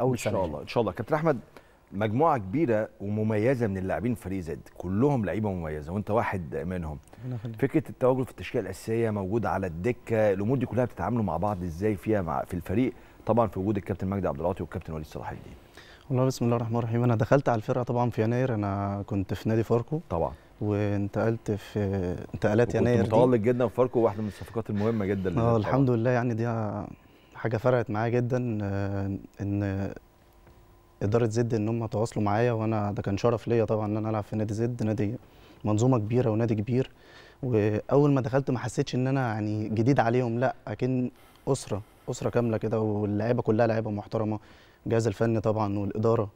اول سنه ان شاء الله ان شاء الله كابتن احمد مجموعه كبيره ومميزه من اللاعبين فريق زد كلهم لعيبه مميزه وانت واحد منهم فكره التواجد في التشكيله الاساسيه موجود على الدكه الامور دي كلها بتتعاملوا مع بعض ازاي فيها مع في الفريق طبعا في وجود الكابتن مجدي عبد العاطي والكابتن وليد صلاح الدين والله بسم الله الرحمن الرحيم انا دخلت على الفرقه طبعا في يناير انا كنت في نادي فاركو طبعا وانتقلت في انتقالات يناير متالق جدا في فاركو واحده من الصفقات المهمه جدا اه الحمد لله يعني دي حاجه فرقت معايا جدا آه، ان اداره زد ان هم تواصلوا معايا وانا ده كان شرف ليا طبعا ان انا العب في نادي زد نادي منظومه كبيره ونادي كبير واول ما دخلت ما حسيتش ان انا يعني جديد عليهم لا اكن اسره اسره كامله كده واللعيبه كلها لعيبه محترمه الجهاز الفني طبعا والاداره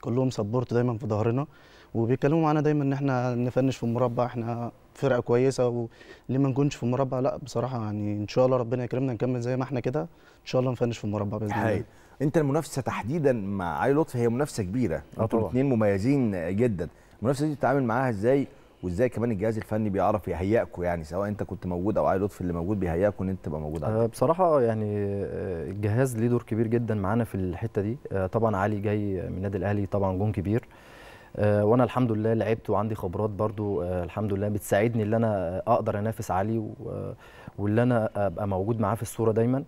كلهم سبورت دايما في ظهرنا وبيتكلموا معانا دايما ان احنا نفنش في المربع احنا فرقه كويسه وليه ما نكونش في المربع لا بصراحه يعني ان شاء الله ربنا يكرمنا نكمل زي ما احنا كده ان شاء الله نفنش في المربع باذن الله انت المنافسه تحديدا مع علي لطفي هي منافسه كبيره انتوا الاثنين مميزين جدا المنافسه دي بتتعامل معاها ازاي وازاي كمان الجهاز الفني بيعرف يهيئكم يعني سواء انت كنت موجود او علي لطفي اللي موجود بيهيئكم ان انت تبقى موجود عليه. أه، بصراحه يعني آه، الجهاز ليه دور كبير جدا معانا في الحته دي أه، طبعا علي جاي من النادي الاهلي طبعا جون كبير آه، وانا الحمد لله لعبت وعندي خبرات برضو آه، الحمد لله بتساعدني ان انا اقدر انافس عليه واللي انا ابقى موجود معاه في الصوره دايما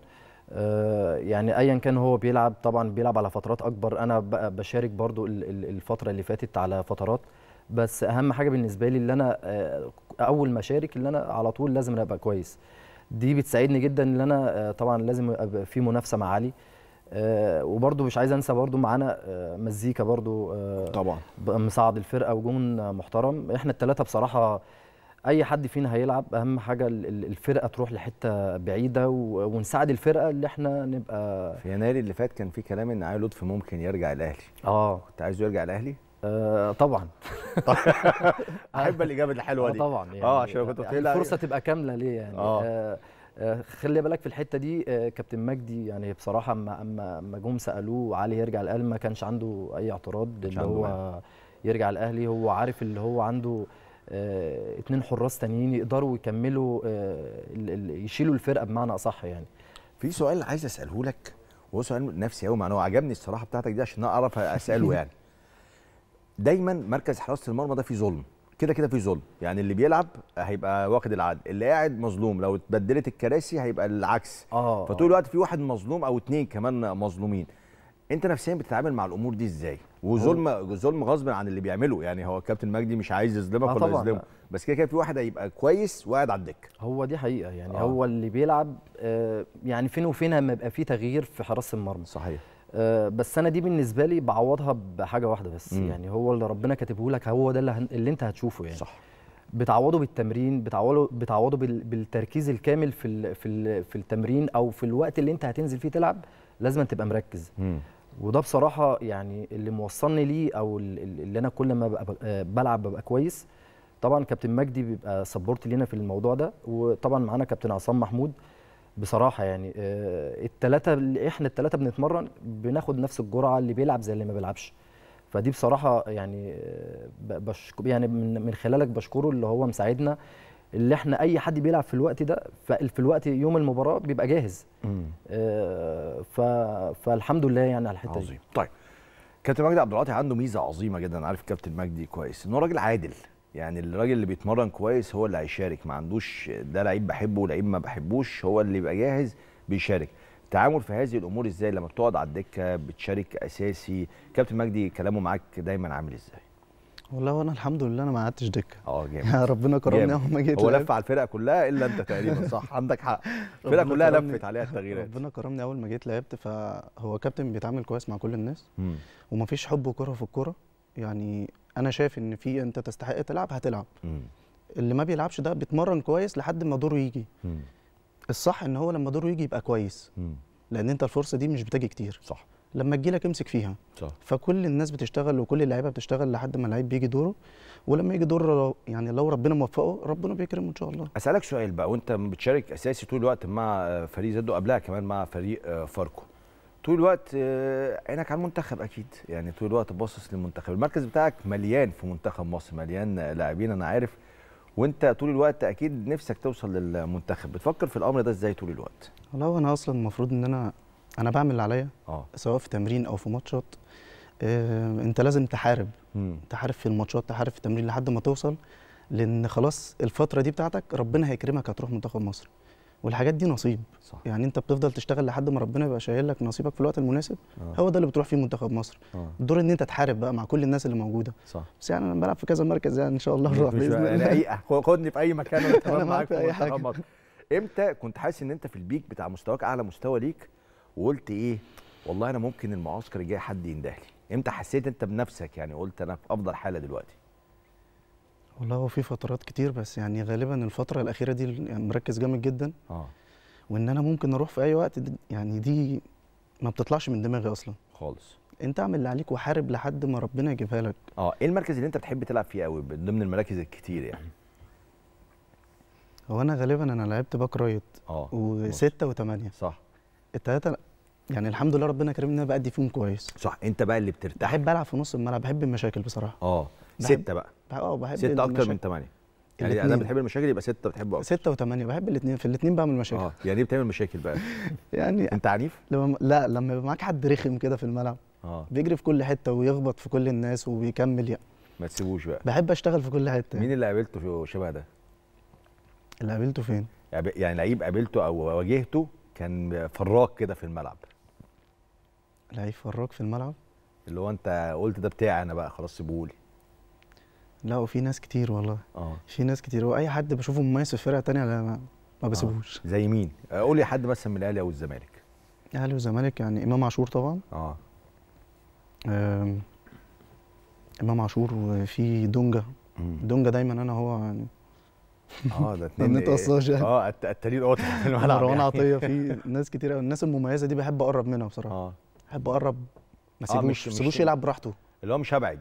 آه، يعني ايا كان هو بيلعب طبعا بيلعب على فترات اكبر انا بشارك برضو الفتره اللي فاتت على فترات بس اهم حاجه بالنسبه لي اللي انا اول ما اشارك اللي انا على طول لازم ابقى كويس دي بتساعدني جدا ان انا طبعا لازم ابقى في منافسه مع علي آه، وبرده مش عايز انسى برده معانا آه، مزيكا برده آه، طبعا مساعد الفرقه وجون محترم احنا الثلاثه بصراحه اي حد فينا هيلعب اهم حاجه الفرقه تروح لحته بعيده ونساعد الفرقه اللي احنا نبقى في يناير اللي فات كان في كلام ان علي لطفي ممكن يرجع الاهلي اه كنت عايزه يرجع الاهلي آه طبعا احب الاجابه الحلوه دي آه طبعا يعني اه عشان كنت يعني الفرصه تبقى كامله ليه يعني آه. آه آه، خلي بالك في الحته دي آه، كابتن مجدي يعني بصراحه اما اما اما جم سالوه علي يرجع الاهلي ما كانش عنده اي اعتراض اللي هو يرجع الاهلي هو عارف اللي هو عنده آه، اتنين حراس تانيين يقدروا يكملوا يشيلوا الفرقه بمعنى اصح يعني في سؤال عايز اساله لك وهو سؤال نفسي قوي انا عجبني الصراحه بتاعتك دي عشان اعرف اساله يعني دايما مركز حراسه المرمى ده فيه ظلم كده كده في ظلم يعني اللي بيلعب هيبقى واخد العدل اللي قاعد مظلوم لو اتبدلت الكراسي هيبقى العكس آه, آه. فطول الوقت في واحد مظلوم او اتنين كمان مظلومين انت نفسيا بتتعامل مع الامور دي ازاي وظلم ظلم غصب عن اللي بيعمله يعني هو كابتن مجدي مش عايز يظلمك آه ولا يظلمه بس كده كده في واحد هيبقى كويس وقاعد على الدكه هو دي حقيقه يعني آه. هو اللي بيلعب آه يعني فين وفين لما يبقى في تغيير في حراسه المرمى صحيح آه، بس انا دي بالنسبه لي بعوضها بحاجه واحده بس م. يعني هو اللي ربنا كاتبه لك هو ده اللي, هن... اللي انت هتشوفه يعني صح بتعوضه بالتمرين بتعوضه بتعوضه بال... بالتركيز الكامل في ال... في ال... في التمرين او في الوقت اللي انت هتنزل فيه تلعب لازم تبقى مركز م. وده بصراحه يعني اللي موصلني ليه او اللي انا كل ما آه، بلعب ببقى كويس طبعا كابتن مجدي بيبقى سبورت لينا في الموضوع ده وطبعا معانا كابتن عصام محمود بصراحه يعني آه، الثلاثه احنا الثلاثه بنتمرن بناخد نفس الجرعه اللي بيلعب زي اللي ما بيلعبش فدي بصراحه يعني آه، بشكر يعني من, من خلالك بشكره اللي هو مساعدنا اللي احنا اي حد بيلعب في الوقت ده في الوقت يوم المباراه بيبقى جاهز آه، ف فالحمد لله يعني على الحته دي طيب كابتن مجدي عبد العاطي عنده ميزه عظيمه جدا عارف كابتن مجدي كويس ان هو راجل عادل يعني الراجل اللي بيتمرن كويس هو اللي هيشارك ما عندوش ده لعيب بحبه ولعيب ما بحبوش هو اللي يبقى جاهز بيشارك التعامل في هذه الامور ازاي لما بتقعد على الدكه بتشارك اساسي كابتن مجدي كلامه معاك دايما عامل ازاي والله وانا الحمد لله انا ما قعدتش دكه اه جامد ربنا كرمني اول ما جيت هو لف على الفرقه كلها الا انت تقريبا صح عندك حق الفرقه كلها لفت عليها التغييرات ربنا كرمني اول ما جيت لعبت فهو كابتن بيتعامل كويس مع كل الناس ومفيش حب وكره في الكوره يعني انا شايف ان في انت تستحق تلعب هتلعب م. اللي ما بيلعبش ده بيتمرن كويس لحد ما دوره يجي م. الصح ان هو لما دوره يجي يبقى كويس م. لان انت الفرصه دي مش بتجي كتير صح لما تجي لك امسك فيها صح. فكل الناس بتشتغل وكل اللعيبه بتشتغل لحد ما اللعيب بيجي دوره ولما يجي دوره يعني لو ربنا موفقه ربنا بيكرمه ان شاء الله اسالك سؤال بقى وانت بتشارك اساسي طول الوقت مع فريق زدو قبلها كمان مع فريق آه، فاركو طول الوقت آه، عينك على المنتخب اكيد يعني طول الوقت باصص للمنتخب المركز بتاعك مليان في منتخب مصر مليان لاعبين انا عارف وانت طول الوقت اكيد نفسك توصل للمنتخب بتفكر في الامر ده ازاي طول الوقت والله انا اصلا المفروض ان انا انا بعمل اللي عليا آه. سواء في تمرين او في ماتشات إيه انت لازم تحارب مم. تحارب في الماتشات تحارب في التمرين لحد ما توصل لان خلاص الفتره دي بتاعتك ربنا هيكرمك هتروح منتخب مصر والحاجات دي نصيب صح. يعني انت بتفضل تشتغل لحد ما ربنا يبقى شايل لك نصيبك في الوقت المناسب آه. هو ده اللي بتروح فيه منتخب مصر آه. الدور ان انت تحارب بقى مع كل الناس اللي موجوده صح. بس يعني انا بلعب في كذا مركز يعني ان شاء الله نروح باذن الله خدني في اي مكان انا معاك في اي حاجه مصر. امتى كنت حاسس ان انت في البيك بتاع مستواك اعلى مستوى ليك وقلت ايه والله انا ممكن المعسكر الجاي حد يندهلي امتى حسيت انت بنفسك يعني قلت انا في افضل حاله دلوقتي والله هو في فترات كتير بس يعني غالبا الفتره الاخيره دي يعني مركز جامد جدا اه وان انا ممكن اروح في اي وقت يعني دي ما بتطلعش من دماغي اصلا خالص انت اعمل اللي عليك وحارب لحد ما ربنا يجيبها لك اه ايه المركز اللي انت بتحب تلعب فيه قوي من ضمن المراكز الكتير يعني هو انا غالبا انا لعبت باك رايت اه وستة وثمانية صح التلاتة يعني الحمد لله ربنا كرمني ان انا بادي فيهم كويس صح انت بقى اللي بترتاح بحب العب في نص الملعب بحب المشاكل بصراحه اه ستة بقى اه بحب ستة أكتر من ثمانية يعني انا بتحب المشاكل يبقى ستة بتحبه اكتر ستة وثمانية بحب الاثنين في الاثنين بعمل مشاكل اه يعني ايه بتعمل مشاكل بقى؟ يعني انت عنيف؟ لما لا لما يبقى معاك حد رخم كده في الملعب اه بيجري في كل حتة ويخبط في كل الناس وبيكمل يعني ما تسيبوش بقى بحب اشتغل في كل حتة مين اللي قابلته شبه ده؟ اللي قابلته فين؟ يعني, يعني لعيب قابلته او واجهته كان فراق كده في الملعب لعيب فراق في الملعب؟ اللي هو انت قلت ده بتاعي انا بقى خلاص سيبهولي لا وفي ناس كتير والله اه في ناس كتير هو اي حد بشوفه مميز في فرقه ثانيه ما, ما آه. بسيبوش زي مين؟ آه، قول لي حد مثلا من الاهلي او الزمالك الاهلي والزمالك يعني امام عاشور طبعا اه امام عاشور وفي دونجا دونجا دايما انا هو يعني اه ده اتنين يعني. اه التليل قطع مروان يعني. عطيه في ناس كتير قوي الناس المميزه دي بحب اقرب منها بصراحه اه بحب اقرب ما آه، سيبوش آه مش مش يلعب براحته اللي هو مش هبعد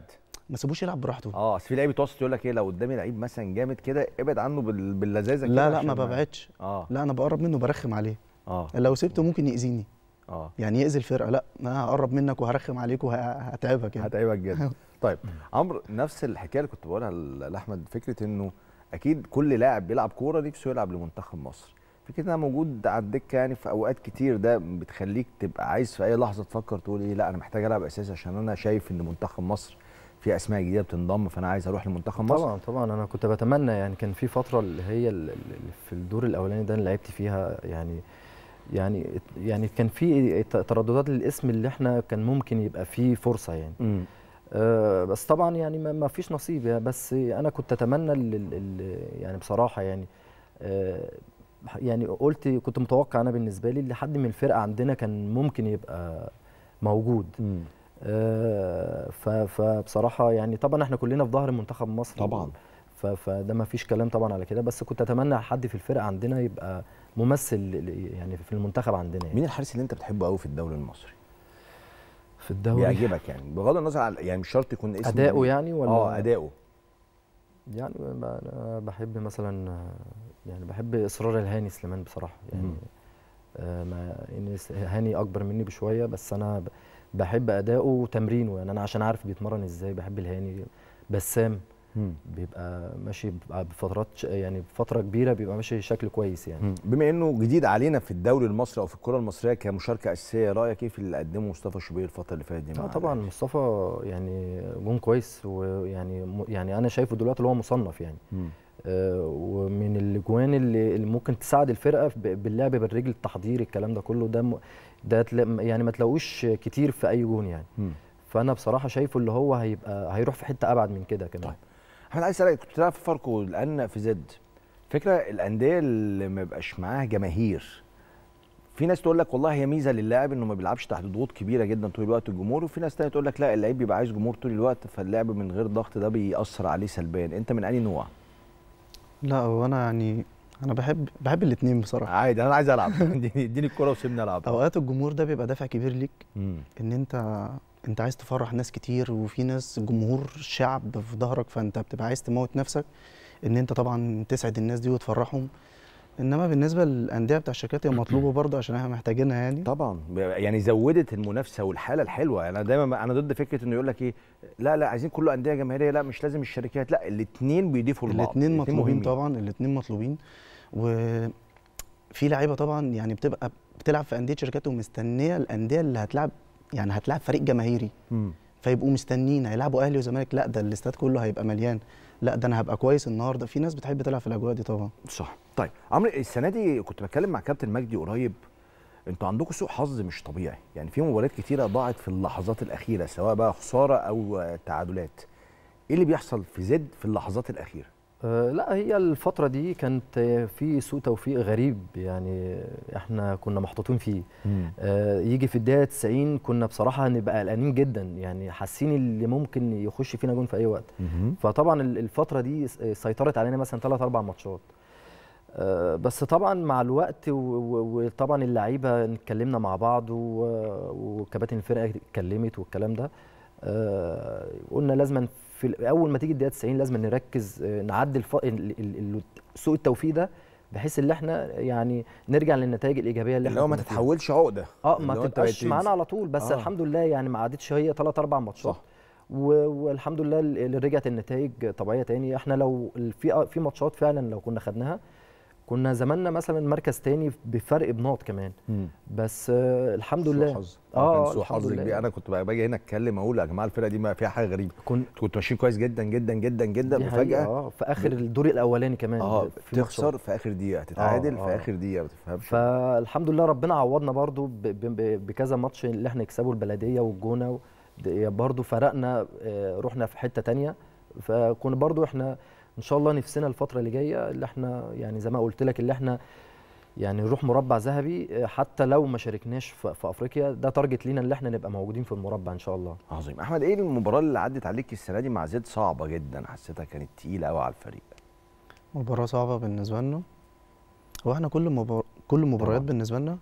ما سيبوش يلعب براحته اه اصل في لعيبه وسط يقول لك ايه لو قدامي لعيب مثلا جامد كده ابعد عنه باللذاذه كده لا لا ما ببعدش اه لا انا بقرب منه برخم عليه اه لو سبته ممكن ياذيني اه يعني ياذي الفرقه لا انا هقرب منك وهرخم عليك وهتعبك يعني هتعبك جدا طيب عمرو نفس الحكايه اللي كنت بقولها لاحمد فكره انه اكيد كل لاعب بيلعب كوره نفسه يلعب لمنتخب مصر فكره انها موجود على الدكه يعني في اوقات كتير ده بتخليك تبقى عايز في اي لحظه تفكر تقول ايه لا انا محتاج العب اساسي عشان انا شايف ان منتخب مصر في اسماء جديده بتنضم فانا عايز اروح لمنتخب مصر طبعا طبعا انا كنت بتمنى يعني كان في فتره اللي هي اللي في الدور الاولاني ده لعبت فيها يعني يعني يعني كان في ترددات للاسم اللي احنا كان ممكن يبقى فيه فرصه يعني م. آه بس طبعا يعني ما فيش نصيب يعني بس انا كنت اتمنى يعني بصراحه يعني آه يعني قلت كنت متوقع انا بالنسبه لي حد من الفرقه عندنا كان ممكن يبقى موجود م. آه، فبصراحه يعني طبعا احنا كلنا في ظهر منتخب مصر طبعا فده ما فيش كلام طبعا على كده بس كنت اتمنى حد في الفرقه عندنا يبقى ممثل يعني في المنتخب عندنا يعني. مين الحارس اللي انت بتحبه قوي في الدوري المصري في الدوري بيعجبك يعني بغض النظر على يعني مش شرط يكون اسم اداؤه يعني ولا اه اداؤه يعني انا بحب مثلا يعني بحب اصرار الهاني سليمان بصراحه يعني آه، ما هاني اكبر مني بشويه بس انا بحب اداؤه وتمرينه يعني انا عشان عارف بيتمرن ازاي بحب الهاني بسام بيبقى ماشي بفترات يعني بفتره كبيره بيبقى ماشي شكل كويس يعني بما انه جديد علينا في الدوري المصري او في الكره المصريه كمشاركه اساسيه رايك ايه في اللي قدمه مصطفى شوبير الفتره اللي فاتت دي اه طبعا مصطفى يعني جون كويس ويعني يعني انا شايفه دلوقتي اللي هو مصنف يعني آه ومن الاجوان اللي, اللي ممكن تساعد الفرقه باللعب بالرجل التحضير الكلام ده كله ده ده يعني ما تلاقوش كتير في اي جون يعني م. فانا بصراحه شايفه اللي هو هيبقى هيروح في حته ابعد من كده كمان طيب احمد عايز اسالك كنت بتلعب في فاركو الان في زد فكره الانديه اللي ما بيبقاش معاها جماهير في ناس تقول لك والله هي ميزه للاعب انه ما بيلعبش تحت ضغوط كبيره جدا طول الوقت الجمهور وفي ناس تانية تقول لك لا اللعيب بيبقى عايز جمهور طول الوقت فاللعب من غير ضغط ده بيأثر عليه سلبيا انت من اي نوع؟ لا هو انا يعني انا بحب بحب الاثنين بصراحه عادي انا عايز العب اديني الكوره وسيبني العب اوقات الجمهور ده بيبقى دافع كبير ليك ان انت انت عايز تفرح ناس كتير وفي ناس جمهور شعب في ظهرك فانت بتبقى عايز تموت نفسك ان انت طبعا تسعد الناس دي وتفرحهم انما بالنسبه للانديه بتاع الشركات هي مطلوبه برضه عشان احنا محتاجينها يعني طبعا يعني زودت المنافسه والحاله الحلوه انا يعني دايما انا ضد فكره انه يقول لك ايه لا لا عايزين كله انديه جماهيريه لا مش لازم الشركات لا الاثنين بيضيفوا لبعض الاثنين مطلوبين مهمين. طبعا الاثنين مطلوبين وفي لعيبه طبعا يعني بتبقى بتلعب في انديه شركات ومستنيه الانديه اللي هتلعب يعني هتلعب فريق جماهيري فيبقوا مستنيين هيلعبوا اهلي وزمالك لا ده الاستاد كله هيبقى مليان لا ده انا هبقى كويس النهارده في ناس بتحب تلعب في الاجواء دي طبعا صح طيب عمرو السنه دي كنت بتكلم مع كابتن مجدي قريب انتوا عندكم سوء حظ مش طبيعي يعني في مباريات كتيره ضاعت في اللحظات الاخيره سواء بقى خساره او تعادلات ايه اللي بيحصل في زد في اللحظات الاخيره آه، لا هي الفترة دي كانت في سوء توفيق غريب يعني احنا كنا محطوطين فيه آه يجي في الدقيقة 90 كنا بصراحة نبقى قلقانين جدا يعني حاسين اللي ممكن يخش فينا جون في أي وقت مم. فطبعا الفترة دي سيطرت علينا مثلا ثلاث أربع ماتشات آه بس طبعا مع الوقت وطبعا اللعيبة اتكلمنا مع بعض وكباتن الفرقة اتكلمت والكلام ده آه قلنا لازم في اول ما تيجي الدقيقه 90 لازم نركز آه، نعدل سوء التوفيق ده بحيث ان احنا يعني نرجع للنتائج الايجابيه اللي, اللي هو ما تتحولش عقده اه ما تبقاش معانا على طول بس آه. الحمد لله يعني ما عادتش هي ثلاث اربع ماتشات والحمد لله اللي رجعت النتائج طبيعيه تاني احنا لو في في ماتشات فعلا لو كنا خدناها كنا زماننا مثلا مركز تاني بفرق بنقط كمان مم. بس آه الحمد لله سوء حظ اه, آه، كان حظ كبير انا كنت باجي هنا اتكلم اقول يا جماعه الفرقه دي ما فيها حاجه غريبه كنت كنت ماشيين كويس جدا جدا جدا جدا وفجاه اه في اخر الدور الاولاني كمان اه تخسر في اخر دقيقه تتعادل آه في آه. اخر دقيقه ما تفهمش فالحمد لله ربنا عوضنا برده بكذا ماتش اللي احنا نكسبه البلديه والجونه برده فرقنا آه، رحنا في حته ثانيه فكنا برضو احنا ان شاء الله نفسنا الفتره اللي جايه اللي احنا يعني زي ما قلت لك اللي احنا يعني نروح مربع ذهبي آه، حتى لو ما شاركناش في افريقيا ده تارجت لينا اللي احنا نبقى موجودين في المربع ان شاء الله عظيم احمد ايه المباراه اللي عدت عليك السنه دي مع زيد صعبه جدا حسيتها كانت تقيله قوي على الفريق مباراه صعبه بالنسبه لنا هو احنا كل مبار... كل المباريات آه. بالنسبه لنا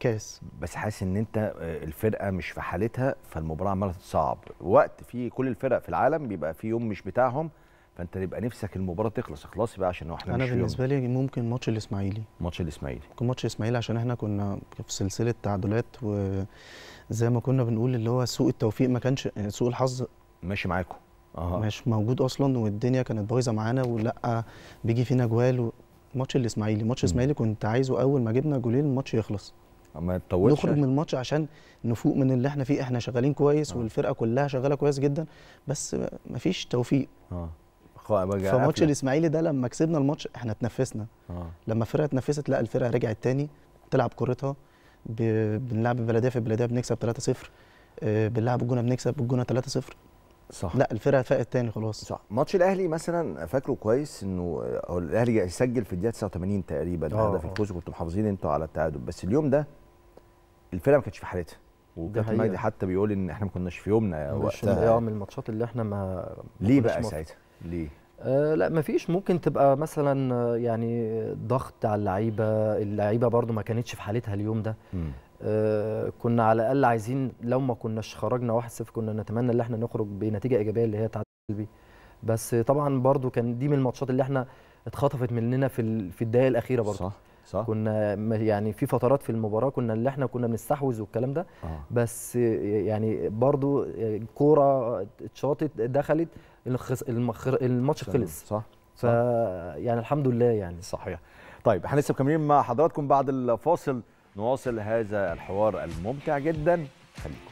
كاس بس حاسس ان انت آه، الفرقه مش في حالتها فالمباراه عماله تتصعب وقت في كل الفرق في العالم بيبقى في يوم مش بتاعهم فانت تبقى نفسك المباراه تخلص خلاص بقى عشان احنا انا بالنسبه لي ممكن ماتش الاسماعيلي ماتش الاسماعيلي ممكن ماتش الاسماعيلي عشان احنا كنا في سلسله تعادلات وزي ما كنا بنقول اللي هو سوء التوفيق ما كانش سوء الحظ ماشي معاكم اه مش موجود اصلا والدنيا كانت بايظه معانا ولا بيجي فينا جوال ماتش الاسماعيلي ماتش الاسماعيلي كنت عايزه اول ما جبنا جولين الماتش يخلص ما تطولش نخرج من الماتش عشان نفوق من اللي احنا فيه احنا شغالين كويس آه. والفرقه كلها شغاله كويس جدا بس مفيش توفيق آه. فماتش الاسماعيلي ده لما كسبنا الماتش احنا اتنفسنا آه. لما الفرقه اتنفست لا الفرقه رجعت تاني تلعب كورتها بنلعب بلديه في بلديه بنكسب 3-0 آه بنلعب الجونه بنكسب الجونه 3-0 صح لا الفرقه فاقت تاني خلاص صح ماتش الاهلي مثلا فاكره كويس انه آه، الاهلي يسجل في الدقيقه 89 تقريبا آه. هدف الفوز كنتوا محافظين انتوا على التعادل بس اليوم ده الفرقه ما كانتش في حالتها وكابتن مجدي حتى بيقول ان احنا ما كناش في يومنا وقتها اه من الماتشات اللي احنا ما ليه بقى ساعتها؟ ليه؟ آه لا مفيش ممكن تبقى مثلا آه، يعني ضغط على اللعيبه اللعيبه برده ما كانتش في حالتها اليوم ده آه كنا على الاقل عايزين لو ما كناش خرجنا 1-0 كنا نتمنى ان احنا نخرج بنتيجه ايجابيه اللي هي تعادل سلبي بس طبعا برده كان دي من الماتشات اللي احنا اتخطفت مننا في في الدقائق الاخيره برده صح صح. كنا يعني في فترات في المباراه كنا اللي احنا كنا بنستحوذ والكلام ده آه. بس يعني برضو كوره اتشاطت دخلت الماتش خلص صح, صح. ف يعني الحمد لله يعني صحيح طيب احنا لسه مكملين مع حضراتكم بعد الفاصل نواصل هذا الحوار الممتع جدا خليكم